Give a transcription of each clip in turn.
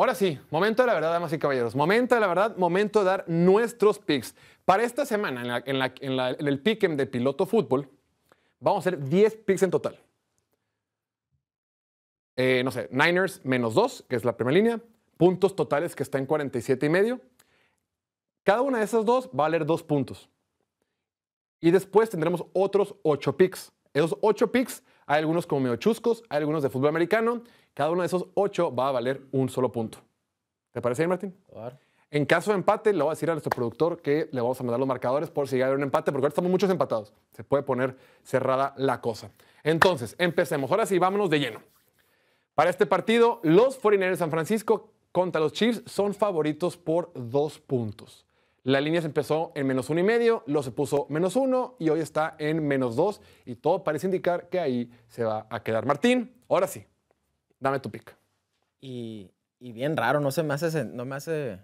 ahora sí, momento de la verdad, damas y caballeros. Momento de la verdad, momento de dar nuestros picks. Para esta semana, en, el pick'em de piloto fútbol, vamos a hacer 10 picks en total. Eh, no sé, Niners menos 2, que es la primera línea, puntos totales que está en 47 y medio. Cada una de esas dos va a valer 2 puntos. Y después tendremos otros 8 picks. Esos 8 picks, hay algunos como medio chuscos, hay algunos de fútbol americano cada uno de esos ocho va a valer un solo punto. ¿Te parece bien, Martín? Claro. En caso de empate, le voy a decir a nuestro productor que le vamos a mandar los marcadores por si llega a un empate, porque ahora estamos muchos empatados. Se puede poner cerrada la cosa. Entonces, empecemos. Ahora sí, vámonos de lleno. Para este partido, los forineros de San Francisco contra los Chiefs son favoritos por dos puntos. La línea se empezó en menos uno y medio, luego se puso menos uno y hoy está en menos dos. Y todo parece indicar que ahí se va a quedar Martín. Ahora sí, Dame tu pick. Y, bien raro, no, se me hace, no me hace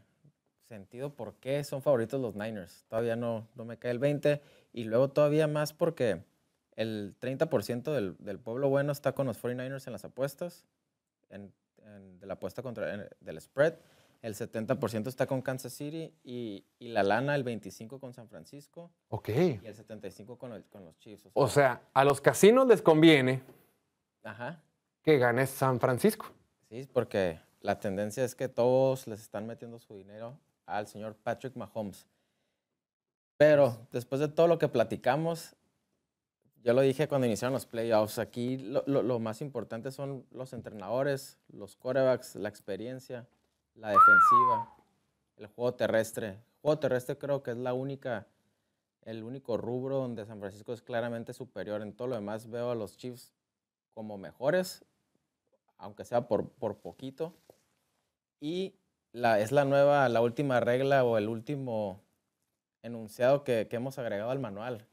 sentido por qué son favoritos los Niners. Todavía no, no me cae el 20. Y luego todavía más porque el 30% del, pueblo bueno está con los 49ers en las apuestas, en, de la apuesta contra, del spread. El 70% está con Kansas City y, la lana, el 25% con San Francisco. Ok. Y el 75% con, los Chiefs. o sea, a los casinos les conviene. Ajá que gane San Francisco. Sí, porque la tendencia es que todos les están metiendo su dinero al señor Patrick Mahomes. Pero después de todo lo que platicamos, yo lo dije cuando iniciaron los playoffs, aquí lo, lo más importante son los entrenadores, los corebacks, la experiencia, la defensiva, el juego terrestre. El juego terrestre creo que es la única, el único rubro donde San Francisco es claramente superior. En todo lo demás veo a los Chiefs como mejores aunque sea por, por poquito. Y la, es la nueva, la última regla o el último enunciado que, que hemos agregado al manual.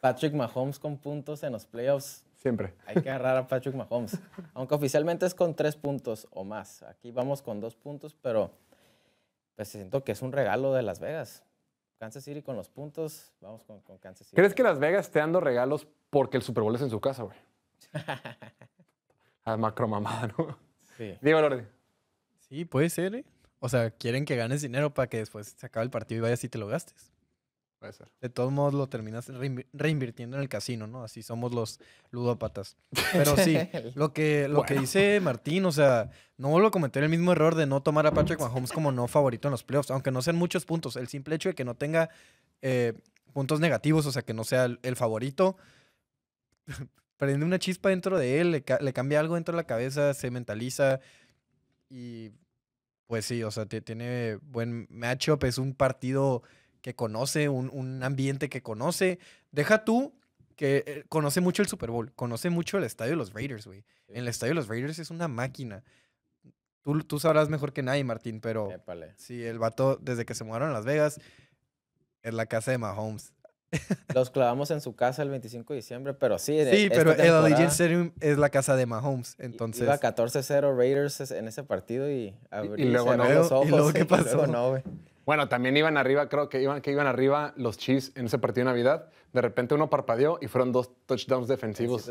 Patrick Mahomes con puntos en los playoffs. Siempre. Hay que agarrar a Patrick Mahomes. Aunque oficialmente es con tres puntos o más. Aquí vamos con dos puntos, pero pues siento que es un regalo de Las Vegas. Kansas City con los puntos, vamos con, con Kansas ¿Crees que Las Vegas te dando regalos porque el Super Bowl es en su casa, güey? A macromamada, ¿no? Sí. el orden. Sí, puede ser, ¿eh? O sea, quieren que ganes dinero para que después se acabe el partido y vayas y te lo gastes. Puede ser. De todos modos, lo terminas reinvirtiendo en el casino, ¿no? Así somos los ludópatas. Pero sí, lo que, lo que dice Martín, o sea, no vuelvo a cometer el mismo error de no tomar a Patrick Mahomes como no favorito en los playoffs, aunque no sean muchos puntos. El simple hecho de que no tenga eh, puntos negativos, o sea, que no sea el favorito, prende una chispa dentro de él, le, cambia algo dentro de la cabeza, se mentaliza y pues sí, o sea, tiene buen matchup, es un partido que conoce, un, ambiente que conoce. Deja tú que eh, conoce mucho el Super Bowl, conoce mucho el estadio de los Raiders, güey. en El estadio de los Raiders es una máquina. Tú, tú sabrás mejor que nadie, Martín, pero sí, el vato, desde que se mudaron a Las Vegas, es la casa de Mahomes. Los clavamos en su casa el 25 de diciembre, pero sí. Sí, e-, pero el Allegiant Stadium es la casa de Mahomes, entonces. Iba 14-0 Raiders en ese partido y los ¿qué pasó? Bueno, también iban arriba, creo que iban, que iban arriba los Chiefs en ese partido de Navidad. De repente uno parpadeó y fueron dos touchdowns defensivos.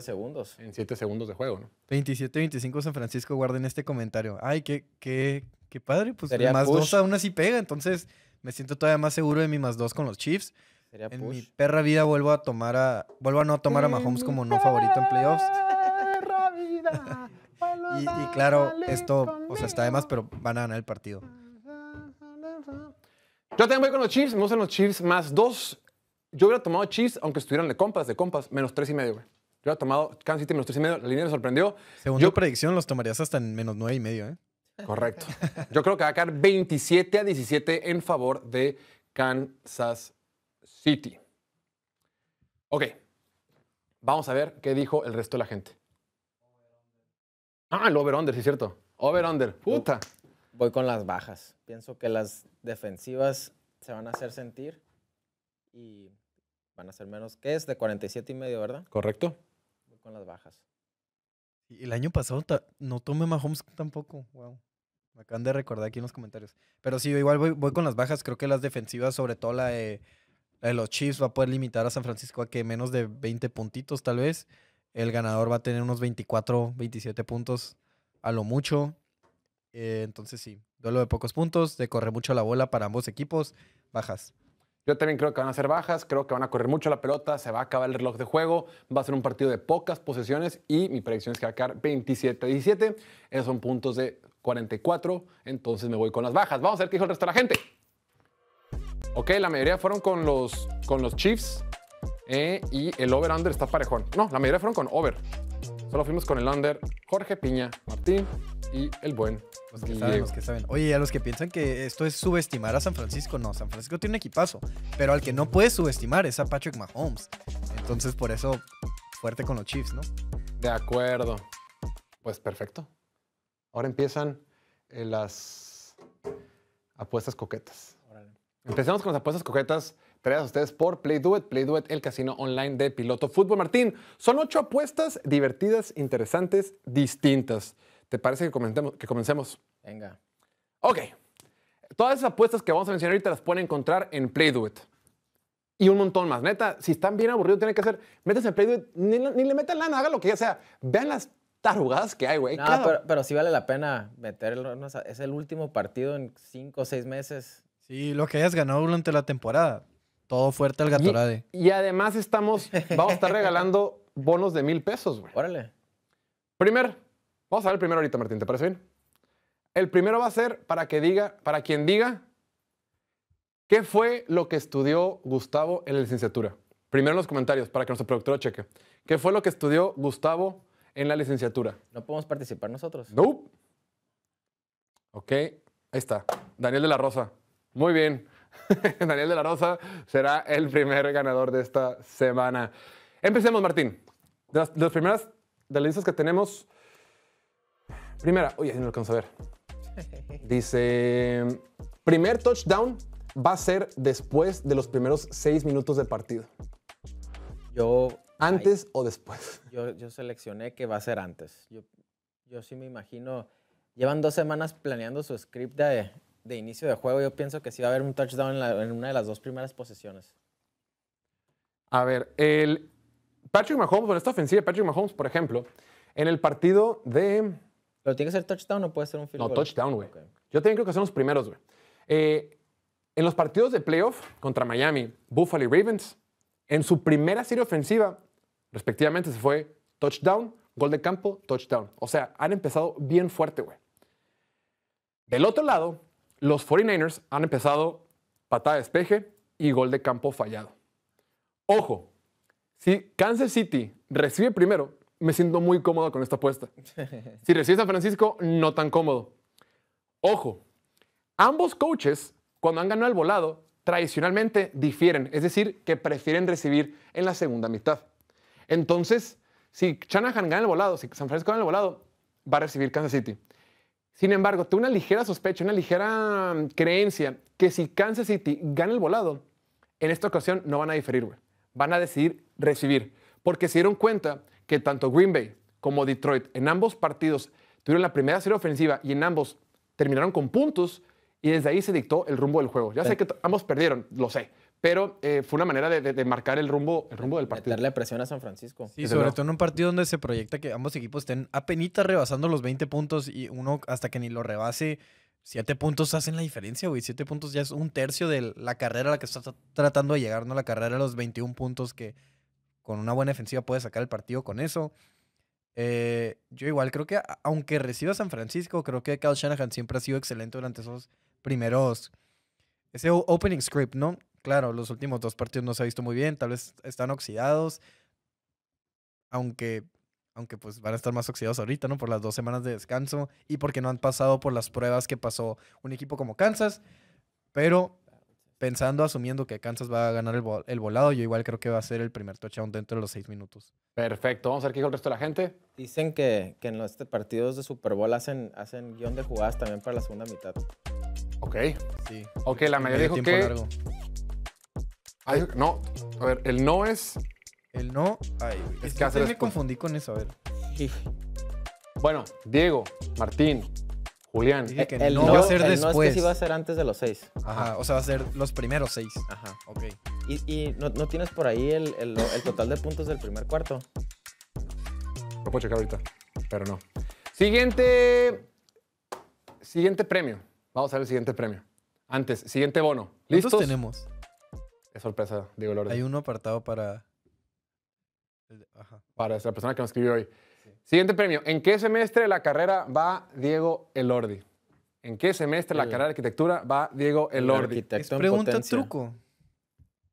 En 7 segundos. de juego, ¿no? 27-25 San Francisco, guarden este comentario. Ay, qué, qué, qué padre. Pues más dos aún así pega, entonces me siento todavía más seguro de mi más dos con los Chiefs. En mi perra vida vuelvo a tomar a. Vuelvo a no tomar a Mahomes como no favorito en playoffs. y, claro, esto, o sea, está de más, pero van a ganar el partido. Yo también voy con los Chiefs. Me gustan los Chiefs más dos. Yo hubiera tomado Chiefs, aunque estuvieran de compas, de compas, menos tres y medio, güey. Yo hubiera tomado Kansas City menos tres y medio. La línea me sorprendió. Según yo, tu predicción, los tomarías hasta en menos nueve y medio, ¿eh? Correcto. Yo creo que va a caer 27 a 17 en favor de Kansas City. Ok, vamos a ver qué dijo el resto de la gente. Ah, el over-under, sí es cierto. Over-under, puta. Voy con las bajas. Pienso que las defensivas se van a hacer sentir y van a ser menos. ¿Qué es? De 47 y medio, ¿verdad? Correcto. Voy con las bajas. el año pasado no tomé Mahomes tampoco. Wow. Me acaban de recordar aquí en los comentarios. Pero sí, yo igual voy, con las bajas. Creo que las defensivas, sobre todo la de... Eh, los Chiefs va a poder limitar a San Francisco a que menos de 20 puntitos tal vez. El ganador va a tener unos 24, 27 puntos a lo mucho. Eh, entonces sí, duelo de pocos puntos, de correr mucho la bola para ambos equipos, bajas. Yo también creo que van a ser bajas, creo que van a correr mucho la pelota, se va a acabar el reloj de juego, va a ser un partido de pocas posesiones y mi predicción es que va a 27-17. Esos son puntos de 44, entonces me voy con las bajas. Vamos a ver qué dijo el resto de la gente. Ok, la mayoría fueron con los, con los Chiefs. Eh, y el over-under está parejón. No, la mayoría fueron con over. Solo fuimos con el under. Jorge Piña, Martín y el buen. Los que saben, los Oye, a los que piensan que esto es subestimar a San Francisco, no. San Francisco tiene un equipazo. Pero al que no puedes subestimar es a Patrick Mahomes. Entonces, por eso, fuerte con los Chiefs, ¿no? De acuerdo. Pues perfecto. Ahora empiezan eh, las apuestas coquetas. Empecemos con las apuestas coquetas traídas a ustedes por PlayDuet, PlayDuet, el casino online de piloto fútbol. Martín, son ocho apuestas divertidas, interesantes, distintas. ¿Te parece que, comentemos, que comencemos? Venga. Ok. Todas esas apuestas que vamos a mencionar ahorita las pueden encontrar en PlayDuet. Y un montón más. Neta, si están bien aburridos, tienen que hacer, métanse en PlayDuet, ni, ni, le metan lana, haga lo que ya sea. Vean las tarugadas que hay, güey. Ah, pero, pero, sí vale la pena meterlo. Es el último partido en cinco o seis meses. Sí, lo que hayas ganado durante la temporada. Todo fuerte al Gatorade. Y, además estamos, vamos a estar regalando bonos de mil pesos, güey. Órale. Primer, vamos a ver primero ahorita, Martín, ¿te parece bien? El primero va a ser para que diga, para quien diga, ¿qué fue lo que estudió Gustavo en la licenciatura? Primero en los comentarios, para que nuestro productor cheque. ¿Qué fue lo que estudió Gustavo en la licenciatura? No podemos participar nosotros. No. Ok, ahí está. Daniel de la Rosa. Muy bien. Daniel de la Rosa será el primer ganador de esta semana. Empecemos, Martín. De las, primeras de las listas que tenemos. Primera, oye, no lo alcanzo a ver. Dice: primer touchdown va a ser después de los primeros seis minutos de partido. Yo. ¿Antes o después? Yo, seleccioné que va a ser antes. Yo, yo sí me imagino. Llevan dos semanas planeando su script de de inicio de juego, yo pienso que sí va a haber un touchdown en, una de las dos primeras posiciones. A ver, el Patrick Mahomes, en esta ofensiva Patrick Mahomes, por ejemplo, en el partido de. ¿Pero tiene que ser touchdown o puede ser un field No, touchdown, güey. Yo también creo que son los primeros, güey. Eh, en los partidos de playoff contra Miami, Buffalo y Ravens, en su primera serie ofensiva, respectivamente, se fue touchdown, gol de campo, touchdown. O sea, han empezado bien fuerte, güey. Del otro lado, los 49ers han empezado patada de despeje y gol de campo fallado. Ojo, si Kansas City recibe primero, me siento muy cómodo con esta apuesta. Si recibe San Francisco, no tan cómodo. Ojo, ambos coaches, cuando han ganado el volado, tradicionalmente difieren, es decir, que prefieren recibir en la segunda mitad. Entonces, si Shanahan gana el volado, si San Francisco gana el volado, va a recibir Kansas City. Sin embargo, tengo una ligera sospecha, una ligera mm, creencia que si Kansas City gana el volado, en esta ocasión no van a diferir, güey. Van a decidir recibir. Porque se dieron cuenta que tanto Green Bay como Detroit en ambos partidos tuvieron la primera serie ofensiva y en ambos terminaron con puntos y desde ahí se dictó el rumbo del juego. Ya sé que ambos perdieron, lo sé pero eh, fue una manera de, marcar el rumbo, el rumbo del partido. Darle presión a San Francisco. y sobre todo en un partido donde se proyecta que ambos equipos estén apenas rebasando los 20 puntos y uno hasta que ni lo rebase, siete puntos hacen la diferencia, güey. Siete puntos ya es un tercio de la carrera a la que está tratando de llegar, ¿no? La carrera a los 21 puntos que con una buena defensiva puede sacar el partido con eso. Eh, yo igual creo que, aunque reciba San Francisco, creo que Kyle Shanahan siempre ha sido excelente durante esos primeros... Ese opening script, ¿no? claro, los últimos dos partidos no se ha visto muy bien, tal vez están oxidados, aunque, aunque pues van a estar más oxidados ahorita, ¿no? Por las dos semanas de descanso y porque no han pasado por las pruebas que pasó un equipo como Kansas, pero pensando, asumiendo que Kansas va a ganar el, volado, yo igual creo que va a ser el primer touchdown dentro de los seis minutos. Perfecto. Vamos a ver qué dijo el resto de la gente. Dicen que, en los este partidos de Super Bowl hacen, hacen guión de jugadas también para la segunda mitad. Ok. Sí. Ok, la mayoría dijo que largo no, a ver, el no es. El no. Ay, Es, que me confundí con eso, a ver. Bueno, Diego, Martín, Julián. el, no, va a ser el después. No es que sí va a ser antes de los seis. Ajá, o sea, va a ser los primeros seis. Ajá. Ok. ¿Y, no, tienes por ahí el, total de puntos del primer cuarto? Lo puedo checar ahorita, pero no. Siguiente. Siguiente premio. Vamos a ver el siguiente premio. Antes, siguiente bono. ¿Listos? ¿Cuántos tenemos? Es sorpresa, digo Elordi. Hay un apartado para. Para la persona que nos escribió hoy. Siguiente premio. ¿En qué semestre de la carrera va Diego Elordi? ¿En qué semestre la carrera de arquitectura va Diego Elordi? es pregunta truco.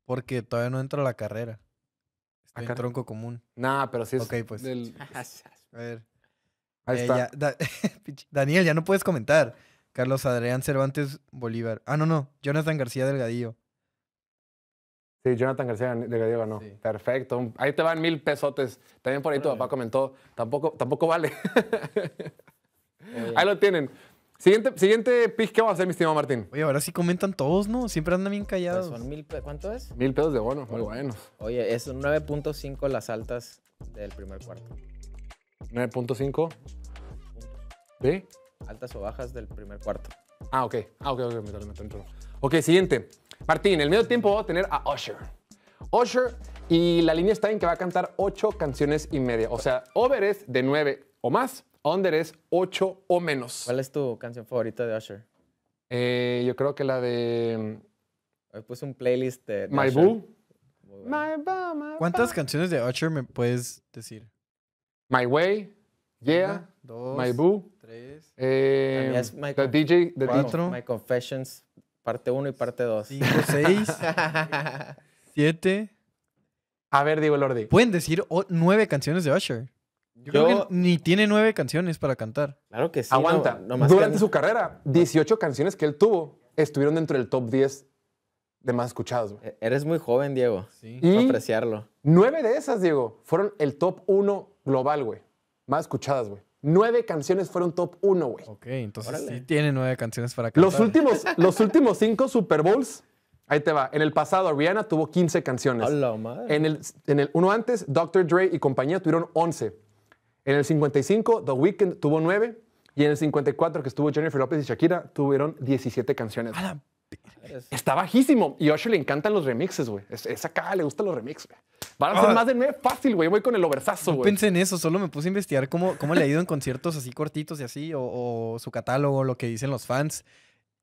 Porque todavía no entra a la carrera. Está Acá. en tronco común. Nah, pero sí es. pues. Del... a ver. Ahí eh, está. Daniel, ya no puedes comentar. Carlos Adrián Cervantes Bolívar. Ah, no, no. Jonathan García Delgadillo. Sí, Jonathan García de Gallego no. Perfecto. Ahí te van mil pesotes. También por ahí tu papá comentó, tampoco, tampoco vale. ahí lo tienen. Siguiente, siguiente pick, ¿qué va a hacer, mi estimado Martín? Oye, ahora sí comentan todos, ¿no? Siempre andan bien pues callados. son mil, ¿Cuánto es? Mil pesos de bono, muy buenos. Oye, es 9.5 las altas del primer cuarto. 9.5 de altas o bajas del primer cuarto. Ah, ok. Ah, ok, ok, me, Ok, siguiente. Martín, el medio tiempo va a tener a Usher. Usher y la línea está en que va a cantar ocho canciones y media. O sea, over es de nueve o más, under es ocho o menos. ¿Cuál es tu canción favorita de Usher? Eh, yo creo que la de... Hoy puse un playlist de... My Boo. My Boo, ¿Cuántas canciones de Usher me puedes decir? My Way, Yeah, My Boo, tres, eh, the DJ, the DJ. My Confessions. Parte 1 y parte 2. 5, 6, 7. A ver, Diego Lordi. Pueden decir nueve canciones de Usher. Yo, creo que ni tiene nueve canciones para cantar. Claro que sí. Aguanta. Durante su carrera, 18 canciones que él tuvo estuvieron dentro del top 10 de más escuchados. E-, eres muy joven, Diego. Sí. Y apreciarlo. Nueve de esas, Diego, fueron el top 1 global, güey. Más escuchadas, güey. Nueve canciones fueron top uno, güey. Ok, entonces sí tiene nueve canciones para cantar. Los últimos, los últimos cinco Super Bowls, ahí te va. En el pasado, Rihanna tuvo 15 canciones. Hola, madre. En el, en el uno antes, Dr. Dre y compañía tuvieron 11. En el 55, The Weeknd tuvo 9. Y en el 54, que estuvo Jennifer Lopez y Shakira, tuvieron 17 canciones. Está bajísimo. Y a le encantan los remixes, güey. esa cara acá, le gustan los remixes, güey. Van a ser más de nueve fácil, güey. Voy con el oversazo, güey. No pensé en eso, solo me puse a investigar cómo, cómo le ha ido en conciertos así cortitos y así, o, su catálogo, lo que dicen los fans.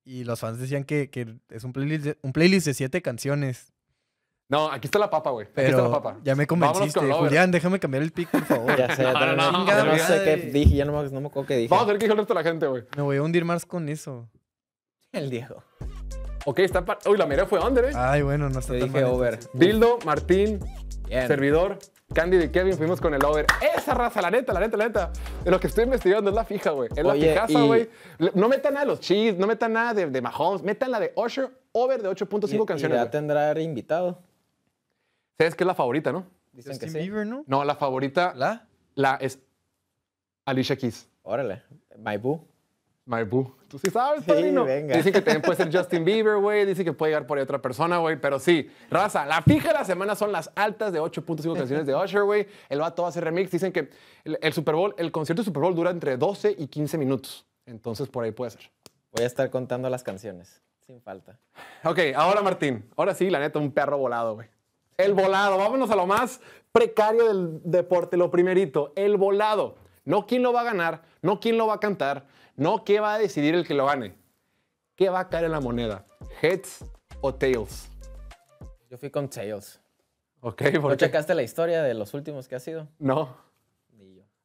Y los fans decían que, que es un playlist, de, un playlist de siete canciones. No, aquí está la papa, güey. Aquí está la papa. Ya me convenciste. Con Julián, déjame cambiar el pick, por favor. ya sé, no, no, sé qué dije, ya no me, acuerdo qué dije. Vamos a ver qué dijo el resto la gente, güey. Me voy a hundir más con eso. El Diego. Ok, está. Uy, la mira fue under, ¿eh? Ay, bueno, no está dije over. Bildo, Martín, servidor, Candy y Kevin fuimos con el over. Esa raza, la neta, la neta, la neta. lo que estoy investigando es la fija, güey. Es la fija, güey. No metan nada de los Cheese, no metan nada de, de Mahomes, metan la de Usher, over de 8.5 canciones. ya tendrá invitado. ¿Sabes qué es la favorita, no? Dicen que es sí. ¿no? No, la favorita, la, ¿La? es Alicia Keys. Órale. My boo boo Tú sí sabes, Dicen que también puede ser Justin Bieber, güey. Dicen que puede llegar por ahí otra persona, güey. Pero sí, raza, la fija de la semana son las altas de 8.5 canciones de Usher, güey. El vato hacer remix. Dicen que el, Super Bowl, el concierto de Super Bowl dura entre 12 y 15 minutos. Entonces, por ahí puede ser. Voy a estar contando las canciones, sin falta. Ok, ahora Martín. Ahora sí, la neta, un perro volado, güey. El volado. Vámonos a lo más precario del deporte, lo primerito. El volado. No quién lo va a ganar, no quién lo va a cantar, no qué va a decidir el que lo gane. ¿Qué va a caer en la moneda? ¿Heads o tails? Yo fui con tails. Ok, ¿por ¿No checaste la historia de los últimos que ha sido? No.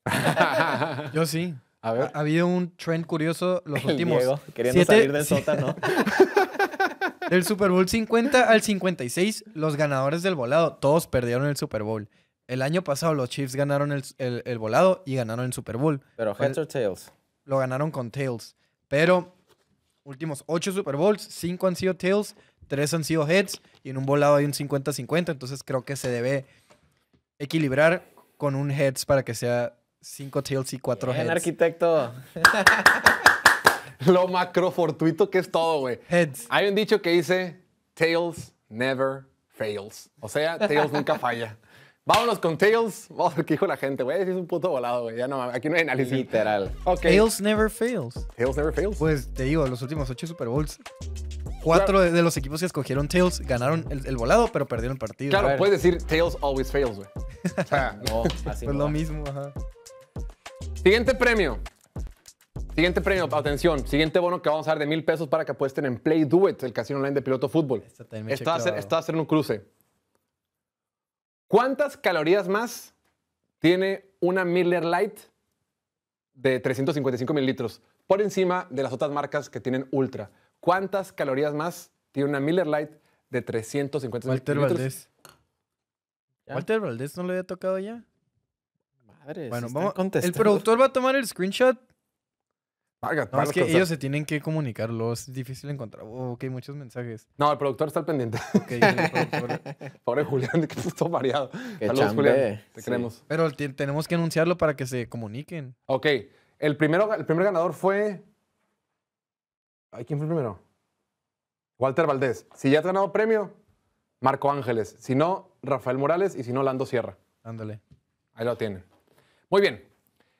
yo. sí. A ver. Ha, habido un trend curioso los el últimos. Diego, queriendo siete, salir del sótano. del Super Bowl 50 al 56, los ganadores del volado, todos perdieron el Super Bowl. El año pasado los Chiefs ganaron el, el volado y ganaron el Super Bowl. Pero heads o tails lo ganaron con Tails. Pero últimos 8 Super Bowls, 5 han sido Tails, 3 han sido Heads y en un volado hay un 50-50. Entonces creo que se debe equilibrar con un Heads para que sea 5 Tails y 4 Heads. arquitecto. lo macro fortuito que es todo, güey. Heads. Hay un dicho que dice Tails never fails. O sea, Tails nunca falla. Vámonos con Tails. Vamos qué dijo la gente, güey. Es un puto volado, güey. Ya no, aquí no hay análisis. Literal. Tails never fails. Tails never fails. Pues te digo, los últimos ocho Super Bowls cuatro de, los equipos que escogieron Tails ganaron el, volado, pero perdieron el partido. Claro, puedes decir Tails always fails, güey. O sea, no, así pues lo mismo, ajá. Siguiente premio. Siguiente premio, atención. Siguiente bono que vamos a dar de mil pesos para que apuesten en Play Do el casino online de piloto fútbol. Está un cruce. ¿Cuántas calorías más tiene una Miller Lite de 355 mililitros por encima de las otras marcas que tienen Ultra? ¿Cuántas calorías más tiene una Miller Lite de 355 Walter Valdés. Walter Valdés no lo había tocado ya. Madre, bueno, vamos, a contestar. el productor va a tomar el screenshot es que ellos se tienen que comunicarlo. Es difícil encontrar. Oh, muchos mensajes. No, el productor está al pendiente. Okay, Pobre Julián, que está variado. Qué Julián. Te queremos. Pero tenemos que anunciarlo para que se comuniquen. Ok. El, primero, el primer ganador fue. ¿Quién fue el primero? Walter Valdés. Si ya has ganado premio, Marco Ángeles. Si no, Rafael Morales. Y si no, Lando Sierra. Ándale. Ahí lo tienen. Muy bien.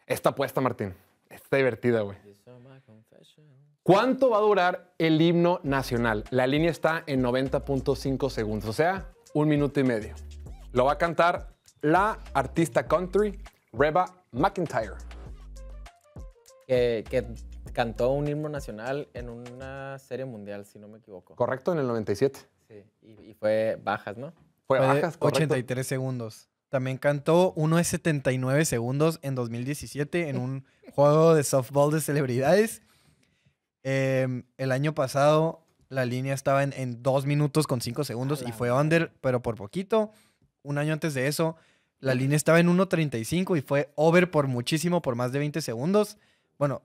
Esta apuesta, Martín. Está divertida, güey. ¿Cuánto va a durar el himno nacional? La línea está en 90.5 segundos, o sea, un minuto y medio. Lo va a cantar la artista country Reba McIntyre. Que, cantó un himno nacional en una serie mundial, si no me equivoco. Correcto, en el 97. Sí, y, fue bajas, ¿no? Fue, bajas, correcto. 83 segundos. También cantó uno de 79 segundos en 2017 en un juego de softball de celebridades. Em, el año pasado la línea estaba en, en 2 minutos con 5 segundos y fue under, pero por poquito. Un año antes de eso, la línea estaba en 1.35 y fue over por muchísimo, por más de 20 segundos. Bueno,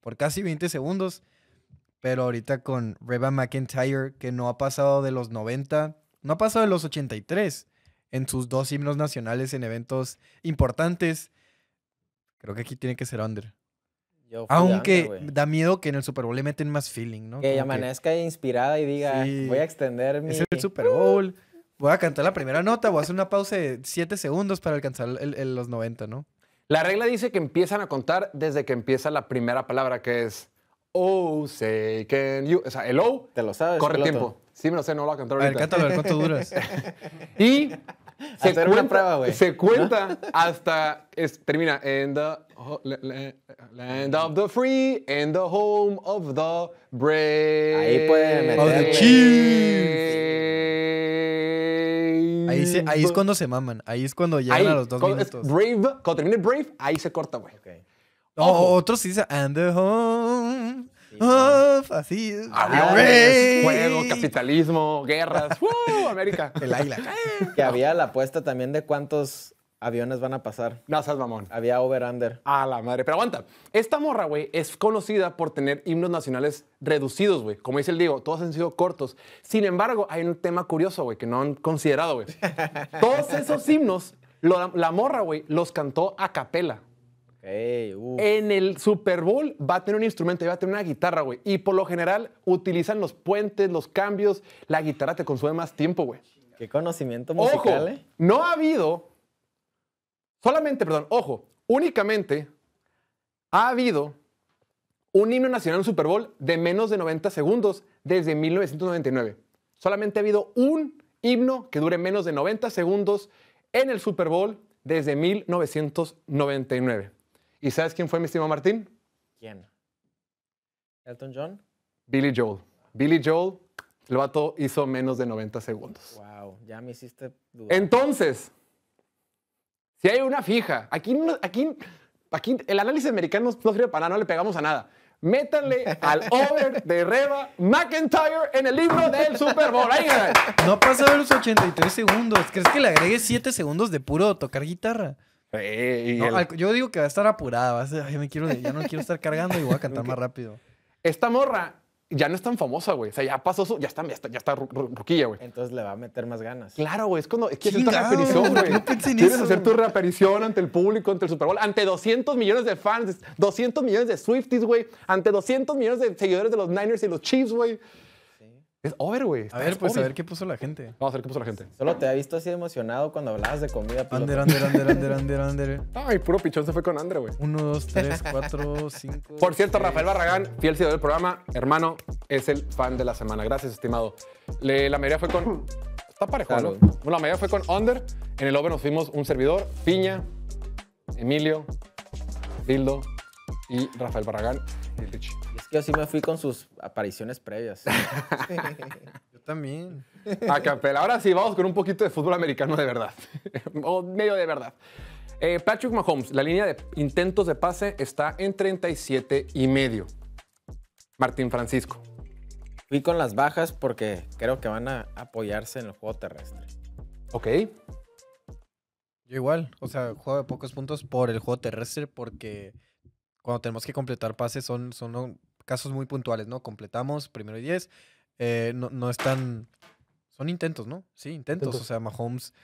por casi 20 segundos. Pero ahorita con Reba McIntyre, que no ha pasado de los 90, no ha pasado de los 83 en sus dos himnos nacionales en eventos importantes. Creo que aquí tiene que ser under. Aunque da miedo que en el Super Bowl le meten más feeling, ¿no? Que amanezca inspirada y diga, voy a extender mi... Es el Super Bowl, voy a cantar la primera nota, voy a hacer una pausa de 7 segundos para alcanzar los 90, ¿no? La regla dice que empiezan a contar desde que empieza la primera palabra, que es Oh, say can you. O sea, el Oh Te lo sabes. Corre tiempo. Sí, me lo sé, no lo voy a cantar ahorita. A ver, cántalo, ver cuánto duras. y se hacer cuenta, una prueba, güey. Se cuenta hasta. termina. En the land of the free, and the home of the brave. Ahí pueden meter. Of the Ahí, ahí es cuando se maman. Ahí es cuando llegan a los dos cuando minutos. Brave, cuando termina el Brave, ahí se corta, güey. Okay. otros sí dice, and the home así. Aviones, ah, juego, capitalismo, guerras. ¡Uh! América. El águila. Que había la apuesta también de cuántos aviones van a pasar. No seas mamón. Había over-under. A la madre. Pero aguanta. Esta morra, güey, es conocida por tener himnos nacionales reducidos, güey. Como dice el Diego, todos han sido cortos. Sin embargo, hay un tema curioso, güey, que no han considerado, güey. todos esos himnos, la morra, güey, los cantó a capela. En el Super Bowl va a tener un instrumento, va a tener una guitarra, güey. Y por lo general utilizan los puentes, los cambios. La guitarra te consume más tiempo, güey. Qué conocimiento musical, ojo, eh. No ha habido, solamente, perdón, ojo, únicamente ha habido un himno nacional en Super Bowl de menos de 90 segundos desde 1999. Solamente ha habido un himno que dure menos de 90 segundos en el Super Bowl desde 1999. ¿Y sabes quién fue mi estimado Martín? ¿Quién? ¿Elton John? Billy Joel. Billy Joel, el vato hizo menos de 90 segundos. Wow, ya me hiciste dudar. Entonces, si hay una fija, aquí, aquí, aquí el análisis americano no sirve para no le pegamos a nada. Métanle al over de Reba McIntyre en el libro del Super Bowl. no pasa de los 83 segundos. ¿Crees que le agregue 7 segundos de puro tocar guitarra? Eh, yo digo que va a estar apurada, ya no quiero estar cargando y voy a cantar más rápido. Esta morra ya no es tan famosa, güey. O sea, ya pasó su. Ya está, ya está, ruquilla, güey. Entonces le va a meter más ganas. Claro, güey. Es cuando. quieres que tu reaparición, güey. Quieres hacer tu reaparición ante el público, ante el Super Bowl, ante 200 millones de fans, 200 millones de Swifties, güey. Ante 200 millones de seguidores de los Niners y los Chiefs, güey. Es over, güey. A ver, pues a ver qué puso la gente. Vamos a ver qué puso la gente. Solo te había visto así emocionado cuando hablabas de comida. Ander, ander, ander, ander, ander, ander. Ay, puro pichón se fue con Andre, güey. Uno, dos, tres, cuatro, cinco. Por cierto, Rafael Barragán, fiel ciudad del programa, hermano, es el fan de la semana. Gracias, estimado. la mayoría fue con. Está parejado, ¿no? la mayoría fue con under. En el over nos fuimos un servidor, Piña, Emilio, Dildo, y Rafael Barragán el Richie. Es que yo sí me fui con sus apariciones previas. yo también. A ah, Ahora sí, vamos con un poquito de fútbol americano de verdad. o medio de verdad. Eh, Patrick Mahomes, la línea de intentos de pase está en 37 y medio. Martín Francisco. Fui con las bajas porque creo que van a apoyarse en el juego terrestre. Ok. Yo igual, o sea, juego de pocos puntos por el juego terrestre porque cuando tenemos que completar pases son, son casos muy puntuales, ¿no? Completamos primero y diez. Eh, no, no están. Son intentos, ¿no? Sí, intentos. O sea, Mahomes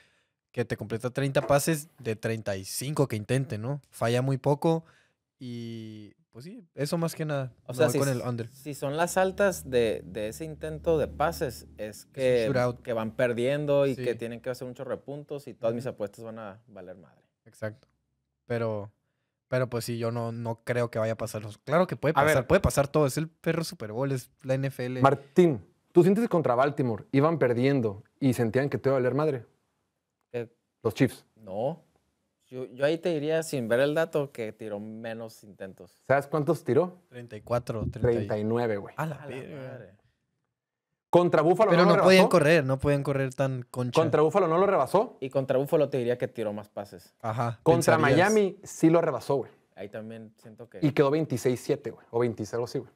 que te completa 30 pases de 35 que intente, ¿no? Falla muy poco y pues sí, eso más que nada. O sea, si, son las altas de, ese intento de pases, es que, que van perdiendo y que tienen que hacer muchos repuntos y todas mis apuestas van a valer madre. Exacto. Pero pero pues sí, yo no, no creo que vaya a pasar. Claro que puede pasar, puede pasar todo. Es el perro Super Bowl, es la NFL. Martín, ¿tú sientes contra Baltimore iban perdiendo y sentían que te iba a valer madre? Eh, Los Chiefs. No. Yo, ahí te diría, sin ver el dato, que tiró menos intentos. ¿Sabes cuántos tiró? 34. 39, güey. A la, contra Búfalo Pero no, podían correr, no podían correr tan concha. Contra Búfalo no lo rebasó. Y contra Búfalo te diría que tiró más pases. Ajá. Contra Miami sí lo rebasó, güey. Ahí también siento que. Y quedó 26-7, güey. O 26 sí güey.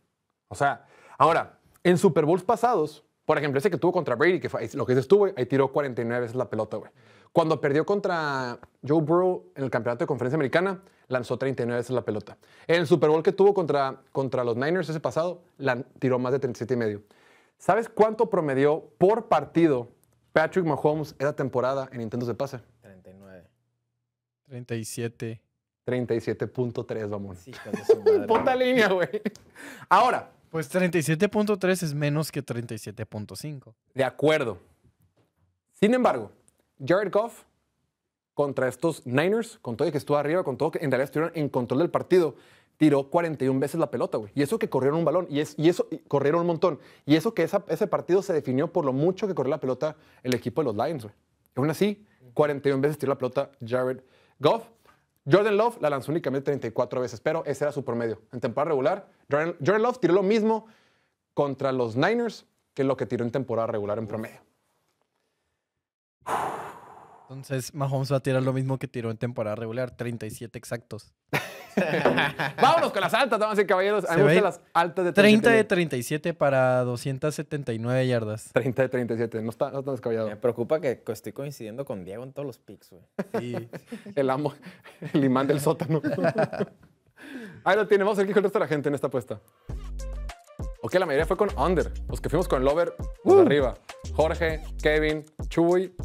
O sea, ahora, en Super Bowls pasados, por ejemplo, ese que tuvo contra Brady, que lo que dices tú, güey, ahí tiró 49 veces la pelota, güey. Cuando perdió contra Joe Burrow en el campeonato de conferencia americana, lanzó 39 veces la pelota. En el Super Bowl que tuvo contra, contra los Niners ese pasado, tiró más de 37 y medio. ¿Sabes cuánto promedió por partido Patrick Mahomes esa temporada en intentos de pase? 39. 37. 37.3, vamos. Sí, línea, güey. Ahora. Pues 37.3 es menos que 37.5. De acuerdo. Sin embargo, Jared Goff contra estos Niners, con todo que estuvo arriba, con todo que en realidad estuvieron en control del partido, tiró 41 veces la pelota, güey. Y eso que corrieron un balón, y, eso corrieron un montón. Y eso que ese partido se definió por lo mucho que corrió la pelota el equipo de los Lions, güey. Aún así, 41 veces tiró la pelota Jared Goff. Jordan Love la lanzó únicamente 34 veces, pero ese era su promedio. En temporada regular, Jordan, Jordan Love tiró lo mismo contra los Niners que lo que tiró en temporada regular en promedio. Entonces, Mahomes va a tirar lo mismo que tiró en temporada regular, 37 exactos. Vámonos con las altas, vamos y caballeros. A mí me las altas de 30 de 37 para 279 yardas. 30 de 37, no está, no descabellado. Me preocupa que estoy coincidiendo con Diego en todos los picks, güey. Sí. el amo, el imán del sótano. Ahí lo tiene, vamos a ver qué contesta la gente en esta apuesta. Ok, la mayoría fue con under. Los que fuimos con Lover, over uh. arriba. Jorge, Kevin, Chuy,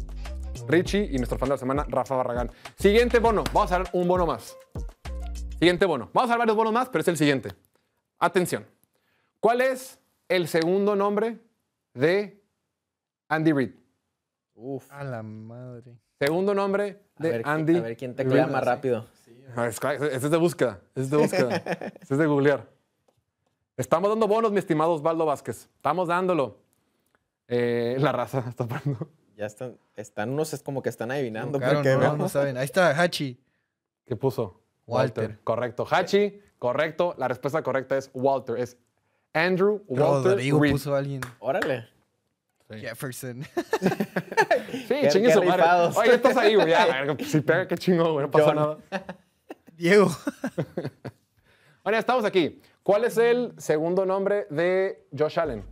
Richie y nuestro fan de la semana, Rafa Barragán. Siguiente bono. Vamos a dar un bono más. Siguiente bono. Vamos a ver varios bonos más, pero es el siguiente. Atención. ¿Cuál es el segundo nombre de Andy Reid? Uf. A la madre. Segundo nombre de a ver, Andy. A ver quién te queda más rápido. Sí, este es de búsqueda. Ese es de búsqueda. Ese es de googlear. Estamos dando bonos, mi estimado Osvaldo Vázquez. Estamos dándolo. Eh, la raza está parando? Ya están, están unos, es como que están adivinando. no saben. Ahí está Hachi. ¿Qué puso? Walter. Correcto. Hachi, correcto. La respuesta correcta es Walter. Es Andrew Walter Rodrigo puso alguien. Órale. Jefferson. sí, chingue su madre. Oye, estás ahí, güey. Pues, si pega, qué chingo, güey. No pasa nada. Diego. bueno, estamos aquí. ¿Cuál es el segundo nombre de Josh Allen?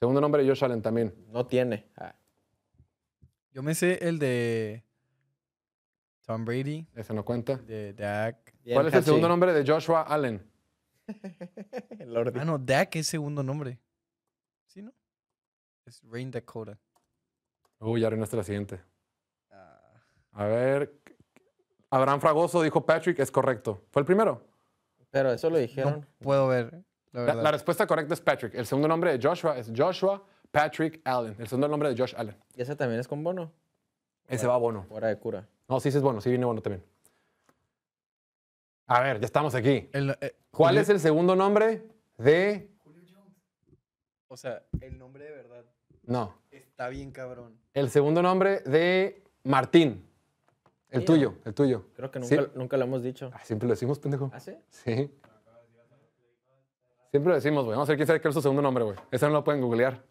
Segundo nombre de Josh Allen también. No tiene. Yo me sé el de Tom Brady. Ese no cuenta. De Dak. ¿Cuál es el segundo nombre de Joshua Allen? Ah, no, Dak es segundo nombre. ¿Sí, no? Es Rain Dakota. Uy, ya arruinaste la siguiente. Ah. A ver. Abraham Fragoso dijo Patrick, es correcto. ¿Fue el primero? Pero eso lo dijeron. No puedo ver. La, respuesta correcta es Patrick. El segundo nombre de Joshua es Joshua Patrick Allen. El segundo nombre de Josh Allen. ¿Y ese también es con bono? Ese va a bono. Fuera de cura. No, sí, sí es bueno, sí viene bueno también. A ver, ya estamos aquí. Eh, ¿Cuál es el segundo nombre de...? Julio Jones. O sea, el nombre de verdad. No. Está bien cabrón. El segundo nombre de Martín. El tuyo, el tuyo. Creo que nunca, lo hemos dicho. Ah, siempre lo decimos, pendejo. ¿Ah, sí? Sí. Siempre lo decimos, güey. Vamos a ver quién sabe qué es su segundo nombre, güey. Eso no lo pueden googlear.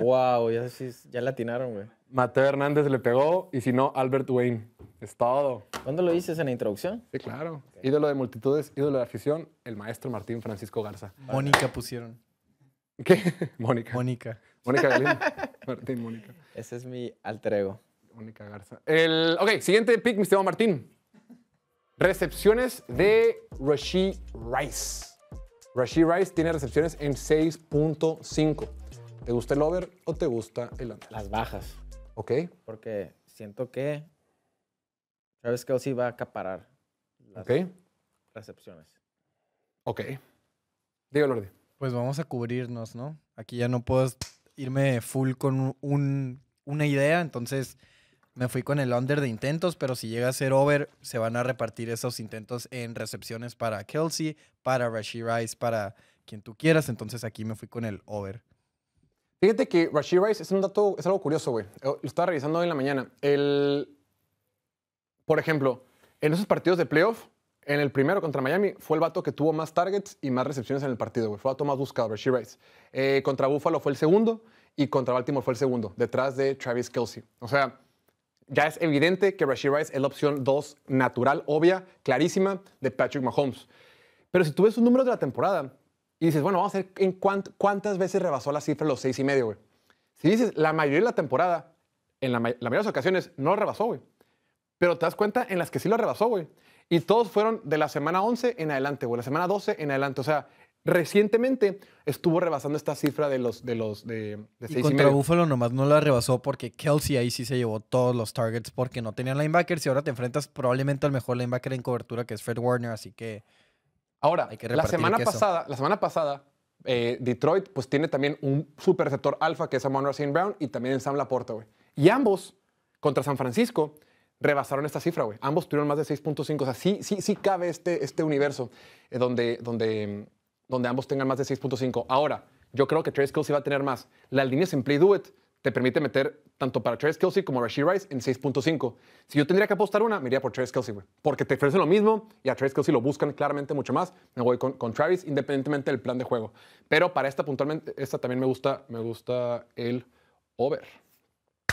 wow, ya, ya latinaron, güey. Mateo Hernández le pegó y si no, Albert Wayne. Es todo. ¿Cuándo lo dices en la introducción? Sí, claro. Ídolo de multitudes, ídolo de afición, el maestro Martín Francisco Garza. Mónica pusieron. ¿Qué? Mónica. Mónica. Mónica Galindo. Martín, Mónica. Ese es mi alter ego. Mónica Garza. El, ok, siguiente pick, mi estimado Martín. Recepciones de Rashi Rice. Rashi Rice tiene recepciones en 6.5. ¿Te gusta el over o te gusta el under? Las bajas. Ok. Porque siento que que Kelsey va a acaparar las recepciones. Ok. Digo, Lordi. Pues vamos a cubrirnos, ¿no? Aquí ya no puedo irme full con una idea, entonces me fui con el under de intentos, pero si llega a ser over, se van a repartir esos intentos en recepciones para Kelsey, para Rashi Rice, para quien tú quieras. Entonces aquí me fui con el over. Fíjate que Rashi Rice es un dato, es algo curioso, güey. Lo estaba revisando hoy en la mañana. El, por ejemplo, en esos partidos de playoff, en el primero contra Miami, fue el vato que tuvo más targets y más recepciones en el partido, güey. Fue el vato más buscado, Rashid Rice. Eh, contra Buffalo fue el segundo y contra Baltimore fue el segundo, detrás de Travis Kelsey. O sea, ya es evidente que Rashid Rice es la opción 2 natural, obvia, clarísima de Patrick Mahomes. Pero si tú ves sus números de la temporada y dices, bueno, vamos a ver en cuántas veces rebasó la cifra los seis y medio, güey. Si dices la mayoría de la temporada, en la, la mayoría de las ocasiones no rebasó, güey. Pero te das cuenta en las que sí lo rebasó, güey. Y todos fueron de la semana 11 en adelante, güey. La semana 12 en adelante. O sea, recientemente estuvo rebasando esta cifra de los de los de, contra Buffalo nomás no la rebasó porque Kelsey ahí sí se llevó todos los targets porque no tenían linebackers y ahora te enfrentas probablemente al mejor linebacker en cobertura que es Fred Warner, así que ahora hay que la semana pasada, la semana pasada eh, Detroit pues tiene también un super receptor alfa que es Amon St. Brown y también Sam Laporta, güey. Y ambos contra San Francisco rebasaron esta cifra, güey. Ambos tuvieron más de 6.5. O sea, sí, sí, sí cabe este, este universo eh, donde, donde, donde ambos tengan más de 6.5. Ahora, yo creo que Travis Kelsey va a tener más. La línea en Play Do It te permite meter tanto para Travis Kelsey como Rashid Rice en 6.5. Si yo tendría que apostar una, me iría por Travis Kelsey, güey. Porque te ofrecen lo mismo y a Travis Kelsey lo buscan claramente mucho más. Me voy con, con Travis independientemente del plan de juego. Pero para esta puntualmente, esta también me gusta, me gusta el over.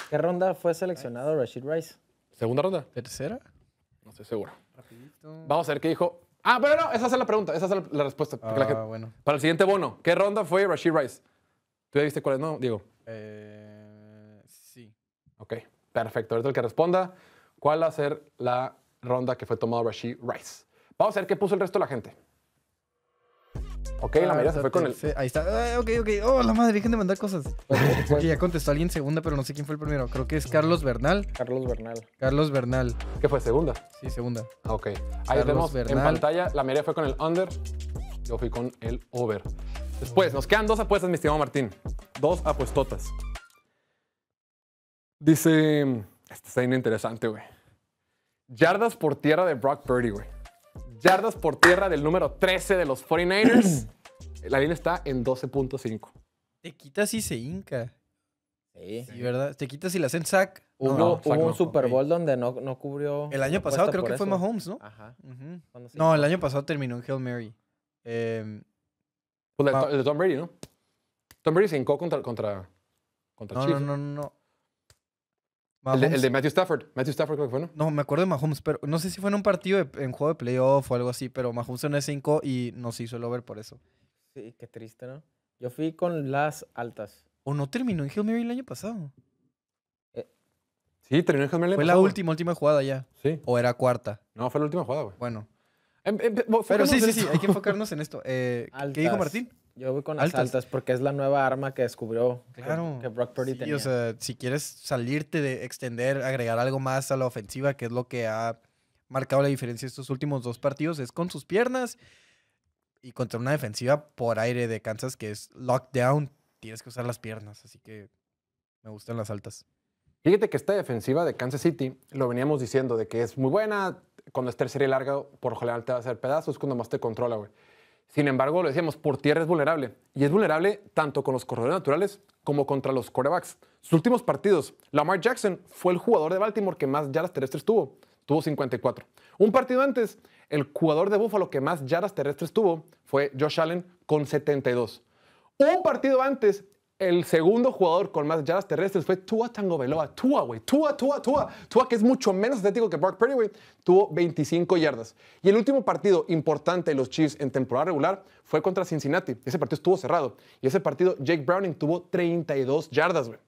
¿Qué ronda fue seleccionado Rashid Rice? ¿Segunda ronda? ¿Tercera? No estoy seguro. Rapidito. Vamos a ver qué dijo. Ah, pero no, esa es la pregunta, esa es la, respuesta. Ah, bueno. Para el siguiente bono, ¿qué ronda fue Rashid Rice? ¿Tú ya viste cuál es? No, Diego. Eh, sí. Ok, perfecto. Ahorita el que responda, ¿cuál va a ser la ronda que fue tomada Rashid Rice? Vamos a ver qué puso el resto de la gente. Ok, la ah, mayoría se fue con el. Ahí está. Ah, ok, ok. Oh, la madre, dejen de mandar cosas. Pues. Ok, ya contestó alguien segunda, pero no sé quién fue el primero. Creo que es Carlos Bernal. Carlos Bernal. Carlos Bernal. ¿Qué fue? ¿Segunda? Sí, segunda. Ah, ok. Ahí tenemos en pantalla. La mayoría fue con el under. Yo fui con el over. Después, nos quedan dos apuestas, mi estimado Martín. Dos apuestotas. Dice. Esta está interesante, güey. Yardas por tierra de Brock Purdy, güey yardas por tierra del número 13 de los 49ers. la línea está en 12.5. Te quitas y se hinca. Sí. ¿verdad? Te quitas y la hacen sack. hubo, un Super Bowl donde no, no cubrió. El año pasado creo que fue Mahomes, ¿no? Ajá. No, el año pasado terminó en Hail Mary. Em, pues el, de Tom Brady, ¿no? Tom Brady se hincó contra, contra, contra no, No, no, no. El de, Matthew Stafford. Matthew Stafford creo que fue, ¿no? No, me acuerdo de Mahomes, pero no sé si fue en un partido, en juego de playoff o algo así, pero Mahomes en 5 y nos hizo el over por eso. Sí, qué triste, ¿no? Yo fui con las altas. ¿O no terminó en Hill Mary el año pasado? Eh. sí, terminó en Hill Mary el año Fue la última, última jugada ya. Sí. ¿O era cuarta? No, fue la última jugada, güey. Bueno. Em, em, pero sí, sí, sí, hay que enfocarnos en esto. Eh, ¿Qué dijo Martín? Yo voy con las altas. porque es la nueva arma que descubrió que, Brock Purdy tenía. O sea, si quieres salirte de extender, agregar algo más a la ofensiva, que es lo que ha marcado la diferencia estos últimos dos partidos, es con sus piernas y contra una defensiva por aire de Kansas que es lockdown, tienes que usar las piernas. Así que me gustan las altas. Fíjate que esta defensiva de Kansas City, lo veníamos diciendo, de que es muy buena, cuando es tercera y larga, por lo general te va a hacer pedazos, cuando más te controla, güey. Sin embargo, lo decíamos, por tierra es vulnerable. Y es vulnerable tanto con los corredores naturales como contra los corebacks. Sus últimos partidos, Lamar Jackson fue el jugador de Baltimore que más yardas terrestres tuvo. Tuvo 54. Un partido antes, el jugador de Buffalo que más yardas terrestres tuvo fue Josh Allen con 72. Un partido antes, el segundo jugador con más yardas terrestres fue Tua Tangoveloa. Tua, güey. Tua, Tua, Tua. Tua, que es mucho menos estético que Brock Purdy, güey. Tuvo 25 yardas. Y el último partido importante de los Chiefs en temporada regular fue contra Cincinnati. Ese partido estuvo cerrado. Y ese partido, Jake Browning tuvo 32 yardas, güey.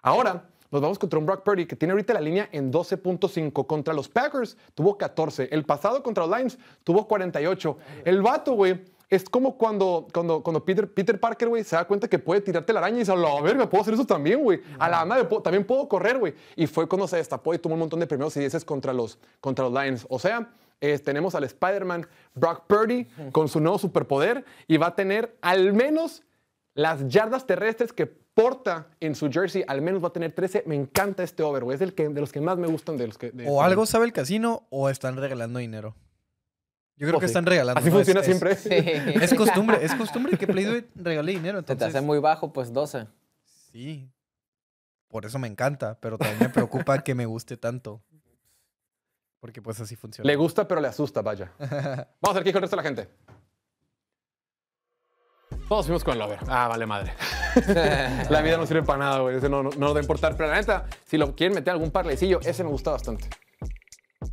Ahora nos vamos contra un Brock Purdy que tiene ahorita la línea en 12.5. Contra los Packers tuvo 14. El pasado contra los Lions tuvo 48. El vato, güey es como cuando, cuando, cuando Peter, Peter Parker, se da cuenta que puede tirarte la araña y dice, a ver, me puedo hacer eso también, güey. A la madre, también puedo correr, güey. Y fue cuando se destapó y tomó un montón de premios y dices contra los, contra los Lions. O sea, tenemos al Spider-Man Brock Purdy con su nuevo superpoder y va a tener al menos las yardas terrestres que porta en su jersey, al menos va a tener 13. Me encanta este over, güey. Es el que, de los que más me gustan de los que... o este algo sabe el casino o están regalando dinero. Yo creo oh, que están regalando. Así funciona siempre. Es, sí. es, costumbre, es costumbre que PlayDuit regale dinero. Entonces... te hace muy bajo, pues 12. Sí. Por eso me encanta, pero también me preocupa que me guste tanto. Porque pues así funciona. Le gusta, pero le asusta, vaya. Vamos a ver qué dijo la gente. Todos fuimos con el Ah, vale madre. la vida no sirve para nada, güey. Ese no, no, da importar. Pero la neta, si lo quieren meter algún parlecillo, ese me gusta bastante.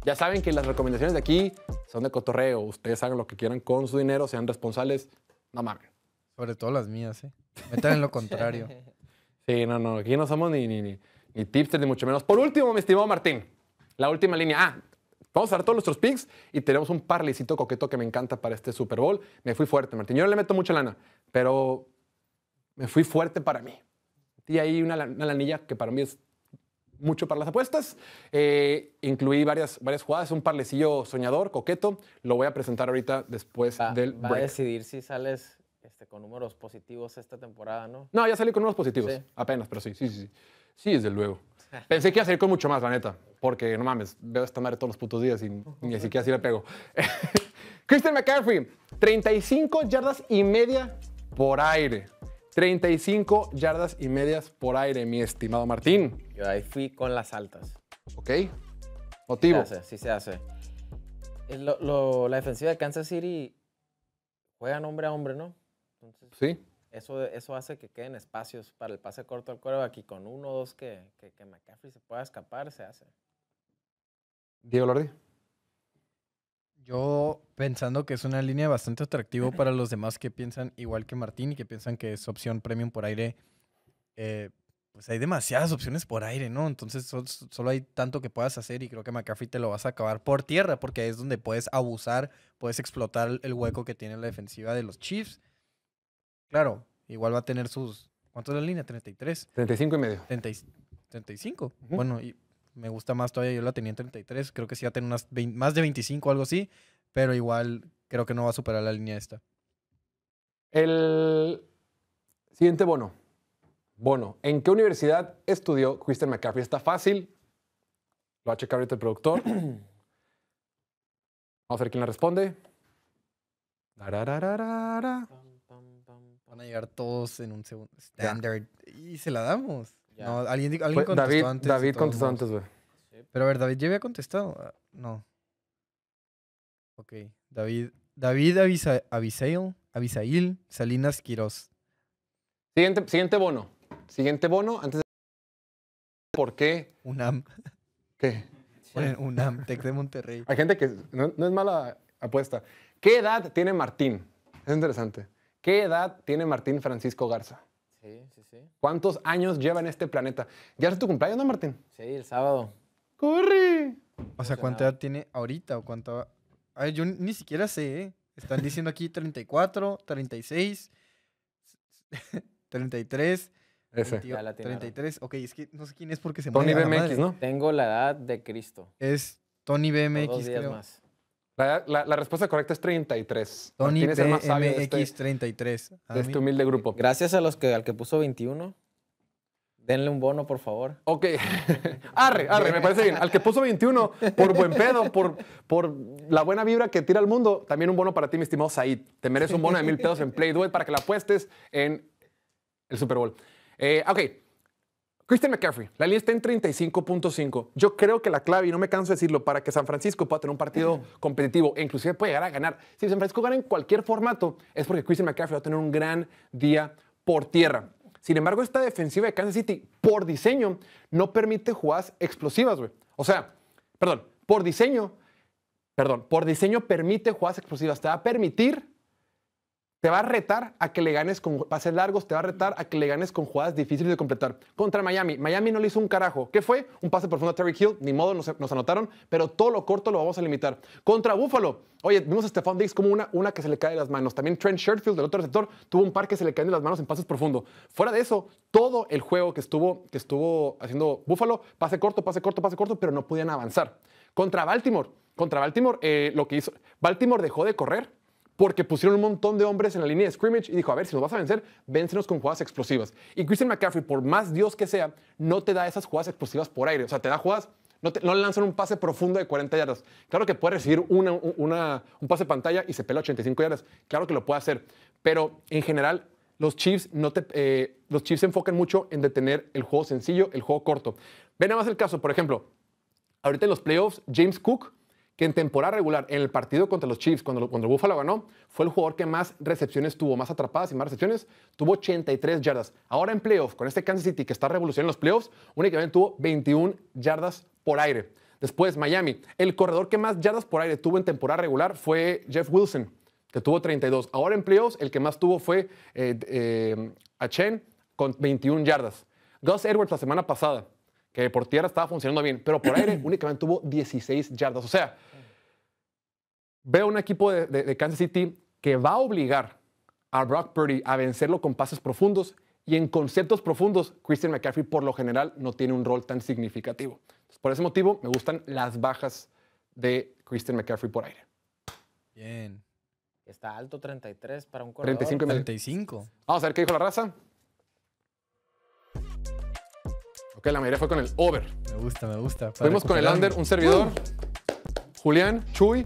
Ya saben que las recomendaciones de aquí son de cotorreo. Ustedes hagan lo que quieran con su dinero, sean responsables. No mames. Sobre todo las mías, ¿eh? Metan en lo contrario. sí, no, no. Aquí no somos ni, ni, ni, ni tipsters, ni mucho menos. Por último, mi estimado Martín, la última línea. Ah, Vamos a dar todos nuestros picks y tenemos un parlicito coqueto que me encanta para este Super Bowl. Me fui fuerte, Martín. Yo no le meto mucha lana, pero me fui fuerte para mí. Y ahí una, una lanilla que para mí es mucho para las apuestas. Eh, incluí varias, varias jugadas, un parlecillo soñador, coqueto. Lo voy a presentar ahorita después del break. Va a decidir si sales este, con números positivos esta temporada, ¿no? No, ya salí con números positivos. Apenas, pero sí, sí, sí. Sí, desde luego. Pensé que iba a salir con mucho más, la neta. Porque, no mames, veo esta madre todos los putos días y ni siquiera así le pego. Christian McCaffrey, 35 yardas y media por aire. 35 yardas y medias por aire, mi estimado Martín. Yo ahí fui con las altas. Ok. Motivo. Sí se hace, sí se hace. la defensiva de Kansas City juega hombre a hombre, ¿no? Entonces, sí. Eso, eso hace que queden espacios para el pase corto al cuero Aquí con uno o dos que, que, McCaffrey se pueda escapar, se hace. Diego Lordi. Yo pensando que es una línea bastante atractiva para los demás que piensan igual que Martín y que piensan que es opción premium por aire. Eh, pues hay demasiadas opciones por aire, ¿no? Entonces solo, hay tanto que puedas hacer y creo que McCaffrey te lo vas a acabar por tierra porque es donde puedes abusar, puedes explotar el hueco que tiene la defensiva de los Chiefs. Claro, igual va a tener sus... ¿Cuánto es la línea? ¿33? 35 y medio. ¿35? Bueno, y me gusta más todavía. Yo la tenía en 33, creo que sí ya tener unas más de 25 o algo así, pero igual creo que no va a superar la línea esta. El siguiente bono. Bono, ¿en qué universidad estudió Christian McCaffrey? Está fácil. Lo va a checar el productor. Vamos a ver quién la responde. Van a llegar todos en un segundo. Standard. Y se la damos alguien, David, antes. David contestó antes, güey. Pero a ver, David ya había contestado. Ah, no. Ok. David, David Avisa, Avisail, Avisail Salinas Quirós. Siguiente, siguiente bono. Siguiente bono. Antes de... ¿Por qué? UNAM. ¿Qué? UNAM, Tec de Monterrey. Hay gente que... No, no es mala apuesta. ¿Qué edad tiene Martín? Es interesante. ¿Qué edad tiene Martín Francisco Garza? Sí, sí, ¿Cuántos años lleva en este planeta? ¿Ya es tu cumpleaños, no, Martín? Sí, el sábado. ¡Corre! O sea, ¿cuánta edad tiene ahorita o cuánto? Ay, yo ni siquiera sé, ¿eh? Están diciendo aquí 34, 36, 33. Ese. 33. Ok, es que no sé quién es porque se me Tony BMX, ¿no? Tengo la edad de Cristo. Es Tony BMX. dos días más. La, respuesta correcta es 33. Tony sabio x 33. de este, ah, este humilde grupo. Gracias a los que, al que puso 21. Denle un bono, por favor. Ok. Arre, arre, me parece bien. Al que puso 21, por buen pedo, por, por la buena vibra que tira al mundo, también un bono para ti, mi estimado Said. Te mereces un bono de mil pedos en Play para que la apuestes en el Super Bowl. Eh, ok. Christian McCaffrey, la línea está en 35.5. Yo creo que la clave, y no me canso de decirlo, para que San Francisco pueda tener un partido competitivo e inclusive puede llegar a ganar. Si San Francisco gana en cualquier formato, es porque Christian McCaffrey va a tener un gran día por tierra. Sin embargo, esta defensiva de Kansas City, por diseño, no permite jugadas explosivas, güey. O sea, perdón, por diseño, perdón, por diseño permite jugadas explosivas. Te va a permitir te va a retar a que le ganes con pases largos, te va a retar a que le ganes con jugadas difíciles de completar. Contra Miami, Miami no le hizo un carajo. ¿Qué fue? Un pase profundo a Terry Hill, ni modo, nos, anotaron, pero todo lo corto lo vamos a limitar. Contra Buffalo, oye, vimos a Stephon Diggs como una, una que se le cae de las manos. También Trent Sherfield, del otro receptor, tuvo un par que se le cae de las manos en pases profundos. Fuera de eso, todo el juego que estuvo, que estuvo haciendo Buffalo, pase corto, pase corto, pase corto, pero no podían avanzar. Contra Baltimore, contra Baltimore, eh, lo que hizo, Baltimore dejó de correr porque pusieron un montón de hombres en la línea de scrimmage y dijo, a ver, si nos vas a vencer, véncenos con jugadas explosivas. Y Christian McCaffrey, por más Dios que sea, no te da esas jugadas explosivas por aire. O sea, te da jugadas, no, le lanzan un pase profundo de 40 yardas. Claro que puede recibir un pase pantalla y se pela 85 yardas. Claro que lo puede hacer. Pero en general, los Chiefs, no te, eh, los Chiefs se enfocan mucho en detener el juego sencillo, el juego corto. Ve nada más el caso, por ejemplo, ahorita en los playoffs, James Cook en temporada regular, en el partido contra los Chiefs, cuando, cuando el Buffalo ganó, fue el jugador que más recepciones tuvo, más atrapadas y más recepciones, tuvo 83 yardas. Ahora en playoff, con este Kansas City que está revolucionando los playoffs, únicamente tuvo 21 yardas por aire. Después, Miami. El corredor que más yardas por aire tuvo en temporada regular fue Jeff Wilson, que tuvo 32. Ahora en playoffs, el que más tuvo fue eh, eh, Achen con 21 yardas. Gus Edwards la semana pasada, que por tierra estaba funcionando bien, pero por aire únicamente tuvo 16 yardas. O sea, Veo un equipo de, Kansas City que va a obligar a Brock Purdy a vencerlo con pases profundos y en conceptos profundos, Christian McCaffrey por lo general no tiene un rol tan significativo. por ese motivo, me gustan las bajas de Christian McCaffrey por aire. Bien. Está alto 33 para un corredor. 35 y Vamos a ver qué dijo la raza. Ok, la mayoría fue con el over. Me gusta, me gusta. Fuimos con el under, un servidor. Julián, Chuy,